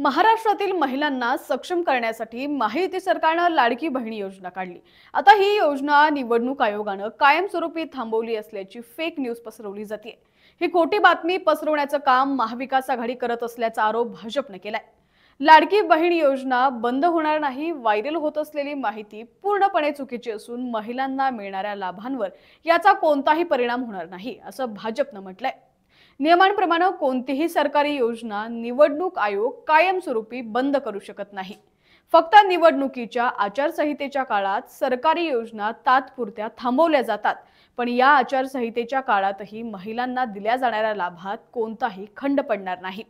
महाराष्ट्रातील महिलांना सक्षम करण्यासाठी माहिती सरकारनं लाडकी बहिणी योजना काढली आता ही योजना निवडणूक आयोगानं कायमस्वरूपी थांबवली असल्याची फेक न्यूज पसरवली जाते ही खोटी बातमी पसरवण्याचं काम महाविकास आघाडी करत असल्याचा आरोप भाजपनं केलाय लाडकी बहीण योजना बंद होणार नाही व्हायरल होत असलेली माहिती पूर्णपणे चुकीची असून महिलांना मिळणाऱ्या लाभांवर याचा कोणताही परिणाम होणार नाही असं भाजपनं म्हटलंय नियमांप्रमाणे कोणतीही सरकारी योजना निवडणूक आयोग कायमस्वरूपी बंद करू शकत नाही फक्त निवडणुकीच्या आचारसंहितेच्या काळात सरकारी योजना तात्पुरत्या थांबवल्या जातात पण या आचारसंहितेच्या काळातही महिलांना दिल्या जाणाऱ्या लाभात कोणताही खंड पडणार नाही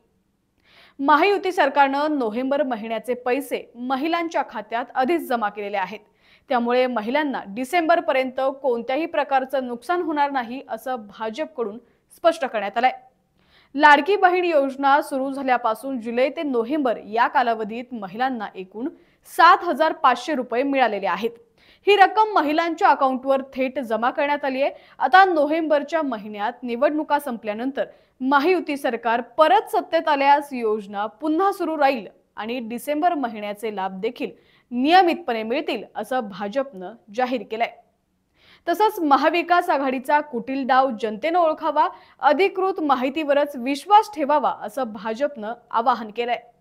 महायुती सरकारनं नोव्हेंबर महिन्याचे पैसे महिलांच्या खात्यात आधीच जमा केलेले आहेत त्यामुळे महिलांना डिसेंबरपर्यंत कोणत्याही प्रकारचं नुकसान होणार नाही असं भाजपकडून स्पष्ट करण्यात आलंय लाडकी बहीण योजना सुरू झाल्यापासून जुलै ते नोव्हेंबर या कालावधीत महिलांना एकूण सात हजार पाचशे रुपये मिळालेले आहेत ही रक्कम महिलांच्या अकाउंटवर थेट जमा करण्यात आली आहे आता नोव्हेंबरच्या महिन्यात निवडणुका संपल्यानंतर महायुती सरकार परत सत्तेत आल्यास योजना पुन्हा सुरू राहील आणि डिसेंबर महिन्याचे लाभ देखील नियमितपणे मिळतील असं भाजपनं जाहीर केलंय तसंच महाविकास आघाडीचा कुटील डाव जनतेनं ओळखावा अधिकृत माहितीवरच विश्वास ठेवावा असं भाजपनं आवाहन केलंय